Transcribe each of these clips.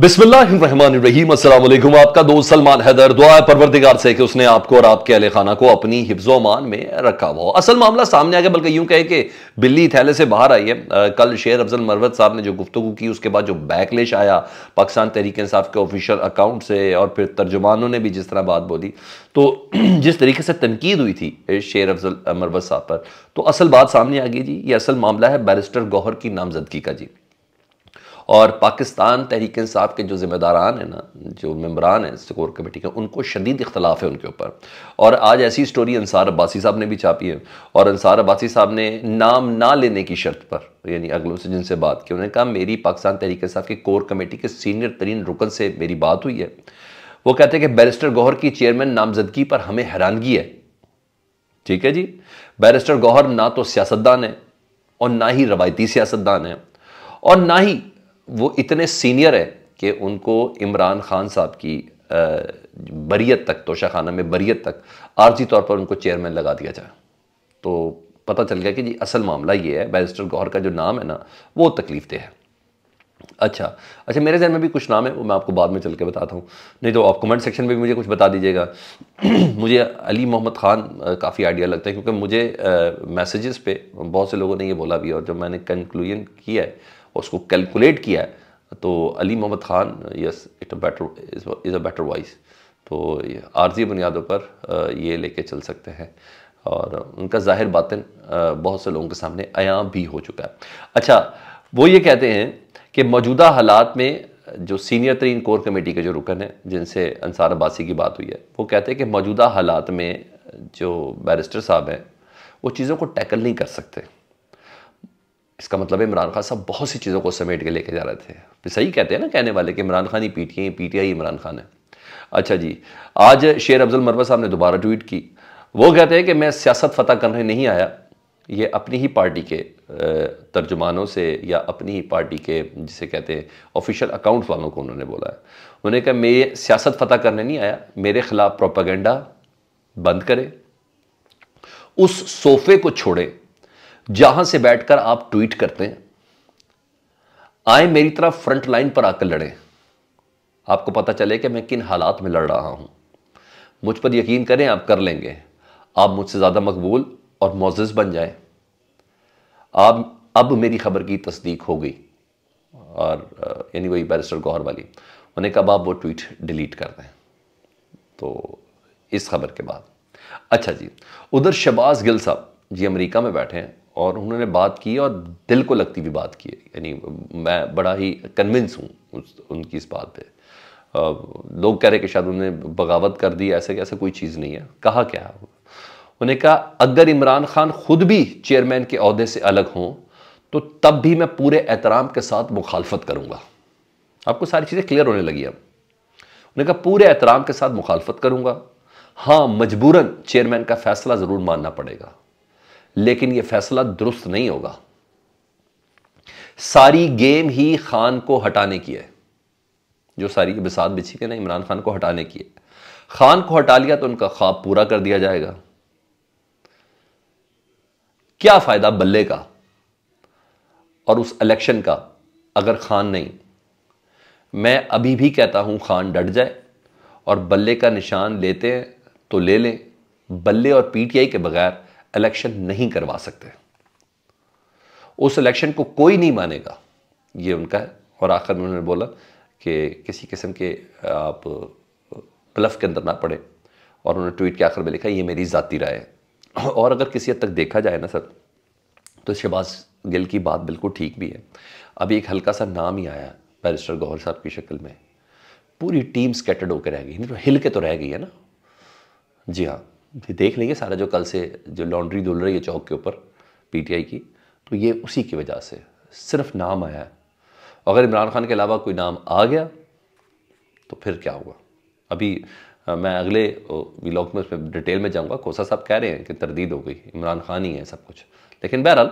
बिस्मिल्लाम आपका दोस्त सलमान हैदर दुआ परवरदिगार से कि उसने आपको और आपके अहल खाना को अपनी हिफ्जोमान में रखा हुआ असल मामला सामने आ गया बल्कि यूं कहे कि बिल्ली थैले से बाहर आई है आ, कल शेर अफजल मरवत साहब ने जो गुफ्तु की उसके बाद जो बैकलेश आया पाकिस्तान तहरीक इंसाफ के ऑफिशियल अकाउंट से और फिर तर्जुमानों ने भी जिस तरह बात बोली तो जिस तरीके से तनकीद हुई थी शेर अफजल मरवत साहब पर तो असल बात सामने आ गई जी ये असल मामला है बैरिस्टर गौहर की नामजदगी का जी और पाकिस्तान तहरीक साहब के जो ज़िम्मेदारान हैं ना जो मम्बरान हैं स्कोर कमेटी के उनको शदीद इख्तलाफ है उनके ऊपर और आज ऐसी स्टोरी अंसार अब्बासी साहब ने भी छापी है और अंसार अब्बासी साहब ने नाम ना लेने की शर्त पर यानी अगलों से जिनसे बात की उन्होंने कहा मेरी पाकिस्तान तहरीक साहब की कोर कमेटी के सीनियर तरीन रुकन से मेरी बात हुई है वो कहते हैं कि बैरिस्टर गौहर की चेयरमैन नामजदगी पर हमें हैरानगी है ठीक है जी बैरिस्टर गौहर ना तो सियासतदान है और ना ही रवायती सियासतदान है और ना ही वो इतने सीनियर हैं कि उनको इमरान खान साहब की बरीत तक तोशाखाना में बरीत तक आर्जी तौर पर उनको चेयरमैन लगा दिया जाए तो पता चल गया कि जी असल मामला ये है बैरिस्टर गौहर का जो नाम है ना वो तकलीफ दे है अच्छा अच्छा मेरे जहन में भी कुछ नाम है वो मैं आपको बाद में चल के बताता हूँ नहीं तो आप कमेंट सेक्शन में भी मुझे कुछ बता दीजिएगा मुझे अली मोहम्मद ख़ान काफ़ी आइडिया लगता है क्योंकि मुझे मैसेजेस पे बहुत से लोगों ने ये बोला भी और जब मैंने कंक्लूजन किया है और उसको कैलकुलेट किया है तो Ali Mohammad Khan yes it better is a better voice तो आर्जी बुनियादों पर ये लेके चल सकते हैं और उनका जाहिर बातन बहुत से लोगों के सामने अयाम भी हो चुका है अच्छा वो ये कहते हैं कि मौजूदा हालात में जो सीनियर तरीन कोर कमेटी के जो रुकन हैं जिनसे अंसार अब्बासी की बात हुई है वो कहते हैं कि मौजूदा हालात में जो बैरिस्टर साहब हैं वो चीज़ों को टैकल नहीं कर सकते इसका मतलब इमरान खान साहब बहुत सी चीज़ों को समेट के लेके जा रहे थे सही कहते हैं ना कहने वाले कि इमरान खान ही P T I Imran Khan है अच्छा जी आज शेर अफजल मरवा साहब ने दोबारा ट्वीट की वो कहते हैं कि मैं सियासत फतह करने नहीं आया ये अपनी ही पार्टी के तर्जुमानों से या अपनी ही पार्टी के जिसे कहते हैं ऑफिशियल अकाउंट वालों को उन्होंने बोला है उन्होंने कहा मैं सियासत फतह करने नहीं आया मेरे खिलाफ प्रोपागेंडा बंद करें उस सोफे को छोड़ें जहां से बैठकर आप ट्वीट करते हैं आए मेरी तरह फ्रंट लाइन पर आकर लड़ें आपको पता चले कि मैं किन हालात में लड़ रहा हूं मुझ पर यकीन करें आप कर लेंगे आप मुझसे ज़्यादा मकबूल और मोजिज बन जाए आप अब मेरी खबर की तस्दीक हो गई और यानी वही बैरिस्टर गौहर वाली उन्हें कब आप वो ट्वीट डिलीट कर दें तो इस खबर के बाद अच्छा जी उधर शबाज गिल साहब जी अमेरिका में बैठे हैं और उन्होंने बात की और दिल को लगती हुई बात की यानी मैं बड़ा ही कन्विंस हूँ उस उनकी इस बात पर लोग कह रहे कि शायद उन्होंने बगावत कर दी ऐसे कैसे कोई चीज़ नहीं है कहा क्या है उन्हें कहा अगर इमरान खान खुद भी चेयरमैन के अहदे से अलग हों तो तब भी मैं पूरे एहतराम के साथ मुखालफत करूँगा आपको सारी चीज़ें क्लियर होने लगी अब उन्हें कहा पूरे एहतराम के साथ मुखालफत करूँगा हाँ मजबूरन चेयरमैन का फैसला ज़रूर मानना पड़ेगा लेकिन यह फैसला दुरुस्त नहीं होगा सारी गेम ही खान को हटाने की है जो सारी बिसात बिछी के ना इमरान खान को हटाने की है खान को हटा लिया तो उनका ख्वाब पूरा कर दिया जाएगा क्या फायदा बल्ले का और उस इलेक्शन का अगर खान नहीं मैं अभी भी कहता हूं खान डट जाए और बल्ले का निशान लेते हैं तो ले लें बल्ले और पीटीआई के बगैर इलेक्शन नहीं करवा सकते उस इलेक्शन को कोई नहीं मानेगा ये उनका है और आखिर में उन्होंने बोला कि किसी किस्म के आप प्लफ के अंदर ना पड़े और उन्होंने ट्वीट के आखिर में लिखा ये मेरी ज़ाती राय है और अगर किसी हद तक देखा जाए ना सर तो शहबाज गिल की बात बिल्कुल ठीक भी है अभी एक हल्का सा नाम ही आया बैरिस्टर गौहर साहब की शक्ल में पूरी टीम स्केटर्ड होकर रह गई तो हिल के तो रह गई है ना जी हाँ देख लेंगे सारा जो कल से जो लॉन्ड्री धुल रही है चौक के ऊपर पीटीआई की तो ये उसी की वजह से सिर्फ नाम आया है अगर इमरान खान के अलावा कोई नाम आ गया तो फिर क्या होगा अभी मैं अगले व्लॉग में उसमें डिटेल में जाऊंगा कोसा साहब कह रहे हैं कि तरदीद हो गई इमरान खान ही है सब कुछ लेकिन बहरहाल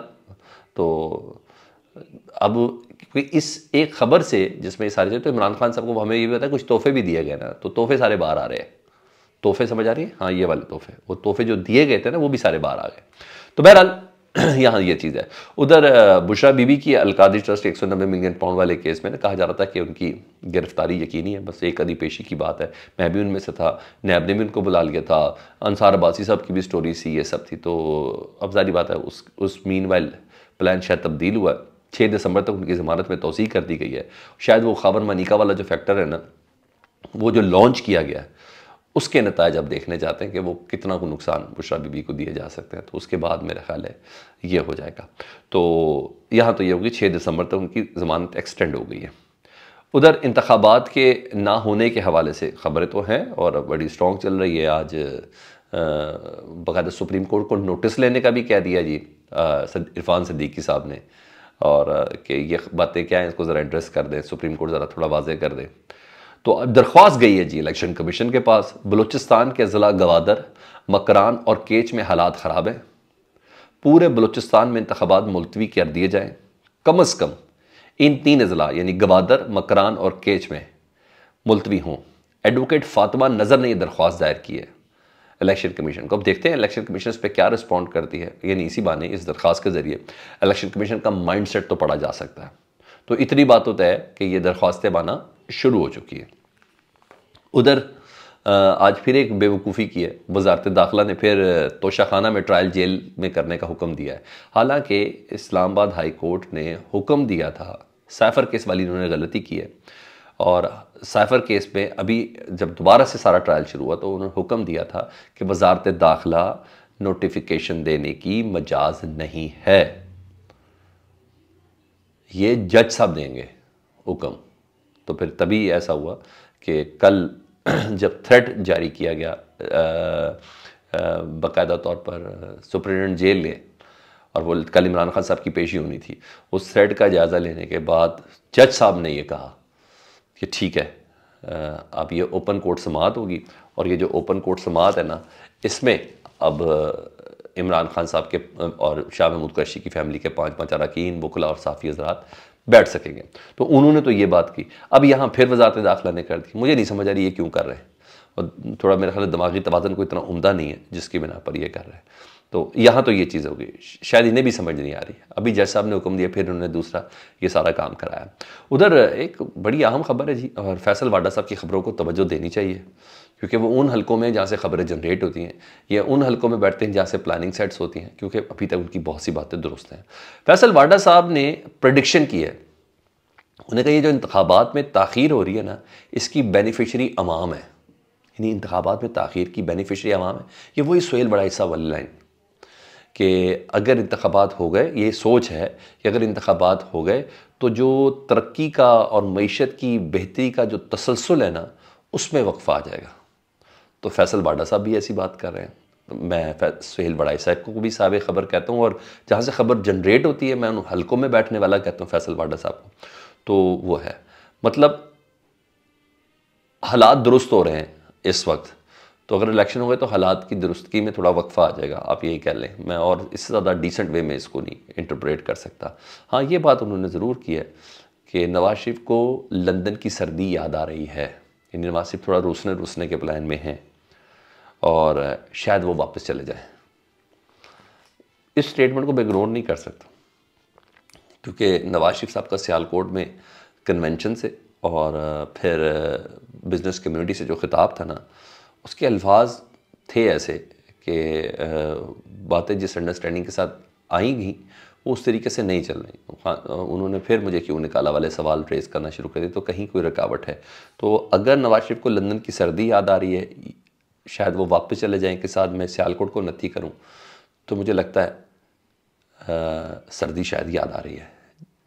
तो अब क्योंकि इस एक खबर से जिसमें सारी तो इमरान खान साहब को हमें ये पता है कुछ तोहफे भी दिए गए ना तो तोहफे सारे बाहर आ रहे हैं तोहफे समझ आ रही है हाँ ये वाले तोहफे वो तोहफे जो दिए गए थे ना वो भी सारे बाहर आ गए तो बहरहाल यहाँ ये चीज़ है उधर बुशरा बीबी की अलकादी ट्रस्ट एक सौ नब्बे मिलियन पाउंड वाले केस में ना कहा जा रहा था कि उनकी गिरफ्तारी यकीनी है बस एक अदी पेशी की बात है मैं भी उनमें से था नैब ने भी उनको बुला लिया था अंसार अबासी साहब की भी स्टोरी सी ये सब थी तो अब जारी बात है उस उस मीन वाइल प्लान शायद तब्दील हुआ है छः दिसंबर तक उनकी ज़मानत में तोसी कर दी गई है शायद वो खबर मनिका वाला जो फैक्टर है ना वो जो लॉन्च किया गया है उसके नतज अब देखने जाते हैं कि वो कितना को नुकसान बुशरा बीबी को दिए जा सकते हैं तो उसके बाद मेरा ख्याल है ये हो जाएगा तो यहाँ तो ये होगी छः दिसंबर तक उनकी ज़मानत एक्सटेंड हो गई है उधर इंतबात के ना होने के हवाले से खबरें तो हैं और बड़ी स्ट्रॉन्ग चल रही है आज बाकायदा सुप्रीम कोर्ट को नोटिस लेने का भी कह दिया जी इरफान सदीकी साहब ने और कि ये बातें क्या हैं इसको ज़रा एड्रेस कर दें सुप्रीम कोर्ट ज़रा थोड़ा वाजे कर दें तो अब दरख्वास्त गई है जी इलेक्शन कमीशन के पास बलूचिस्तान के ज़िला गवादर मकरान और केच में हालात ख़राब हैं पूरे बलूचिस्तान में इंतबात मुलतवी कर दिए जाएँ कम अज़ कम इन तीन अजला यानी गवादर मकरान और केच में मुलतवी हों एडवोकेट फातिमा नज़र ने यह दरख्वास्त दायर की है इलेक्शन कमीशन को अब देखते हैं इलेक्शन कमीशन इस पर क्या रिस्पॉन्ड करती है यानी इसी बहाने इस दरख्वास्त के ज़रिए इलेक्शन कमीशन का माइंड सेट तो पढ़ा जा सकता है तो इतनी बात होता तो तय है कि ये दरख्वास्तें बाना शुरू हो चुकी है उधर आज फिर एक बेवकूफ़ी की है वजारत दाखिला ने फिर तोशाखाना में ट्रायल जेल में करने का हुक्म दिया है हालांकि इस्लामाबाद हाई कोर्ट ने हुक्म दिया था साइफर केस वाली इन्होंने गलती की है और साइफर केस में अभी जब दोबारा से सारा ट्रायल शुरू हुआ तो उन्होंने हुक्म दिया था कि वजारत दाखिला नोटिफिकेशन देने की मजाज नहीं है ये जज साहब देंगे हुक्म तो फिर तभी ऐसा हुआ कि कल जब थ्रेट जारी किया गया बाकायदा तौर पर सुप्रिटेंडेंट जेल ने और वो कल इमरान खान साहब की पेशी होनी थी उस थ्रेड का जायज़ा लेने के बाद जज साहब ने ये कहा कि ठीक है अब ये ओपन कोर्ट समात होगी और ये जो ओपन कोर्ट समात है ना इसमें अब इमरान खान साहब के और शाह महमूद कशी की फैमिली के पाँच पाँच अरकान वकला और साफ़ी हजरात बैठ सकेंगे तो उन्होंने तो ये बात की अब यहाँ फिर वजारत दाखिला ने कर दी मुझे नहीं समझ आ रही ये क्यों कर रहे हैं और थोड़ा मेरा ख्याल दिमागी तोज़न को इतना उमदा नहीं है जिसकी बिना पर यह कर रहे हैं तो यहाँ तो ये चीज़ होगी शायद इन्हें भी समझ नहीं आ रही अभी जज साहब ने हुक्म दिया फिर उन्होंने दूसरा ये सारा काम कराया उधर एक बड़ी अहम खबर है जी और फैसल वाडा साहब की खबरों को तोज्जो देनी चाहिए क्योंकि वो उन हलकों में जहाँ से खबरें जनरेट होती हैं या उन हलकों में बैठते हैं जहाँ से प्लानिंग सेट्स होती हैं क्योंकि अभी तक उनकी बहुत सी बातें दुरुस्त हैं फैसल वाडा साहब ने प्रडिक्शन की है उन्हें कहा ये जो इंतबात में ताखीर हो रही है ना इसकी बेनिफिशरी अवाम है यानी इंतबात में ताखीर की बेनिफिशरी अवाम है ये वही सोहेल बड़ा हिस्सा वाली लाइन कि अगर इंतबात हो गए ये सोच है कि अगर इंतबात हो गए तो जो तरक्की का और मीशत की बेहतरी का जो तसलसल है ना उसमें वक्फ़ा आ जाएगा तो फैसल बाडा साहब भी ऐसी बात कर रहे हैं मैं सुहेल बड़ाई साहब को भी साहब खबर कहता हूँ और जहाँ से खबर जनरेट होती है मैं उन हलकों में बैठने वाला कहता हूँ फैसल बाडा साहब को तो वो है मतलब हालात दुरुस्त हो रहे हैं इस वक्त तो अगर इलेक्शन हो गए तो हालात की दुरुस्ती में थोड़ा वक्फा आ जाएगा आप यही कह लें मैं और इससे ज़्यादा डिसेंट वे में इसको नहीं इंटरप्रेट कर सकता हाँ ये बात उन्होंने ज़रूर की है कि नवाज शरीफ को लंदन की सर्दी याद आ रही है यानी नवाज शरीफ थोड़ा रोसने रोसने के प्लान में हैं और शायद वो वापस चले जाए इस स्टेटमेंट को मैं इग्नोर नहीं कर सकता क्योंकि नवाज शरीफ साहब का सियालकोट में कन्वेंशन से और फिर बिज़नेस कम्युनिटी से जो ख़िताब था ना उसके अल्फाज थे ऐसे कि बातें जिस अंडरस्टैंडिंग के साथ आई गई वो उस तरीके से नहीं चल रही हाँ, उन्होंने फिर मुझे क्यों निकाला वाले सवाल रेस करना शुरू कर दिए तो कहीं कोई रुकावट है तो अगर नवाज शरीफ को लंदन की सर्दी याद आ रही है शायद वो वापस चले जाएं कि साथ मैं सियालकोट को नती करूं तो मुझे लगता है आ, सर्दी शायद याद आ रही है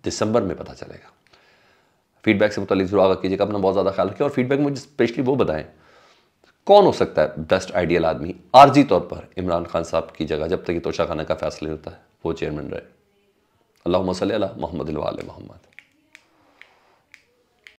दिसंबर में पता चलेगा फीडबैक से मुतल ज़रूर आगा कीजिएगा अपना बहुत ज़्यादा ख्याल रखें और फीडबैक मुझे स्पेशली वो बताएं कौन हो सकता है बेस्ट आइडियल आदमी आर्जी तौर पर इमरान खान साहब की जगह जब तक ये तोशा खाना का फैसला होता है वो चेयरमैन रहे अल्लाह मसल मोहम्मद मोहम्मद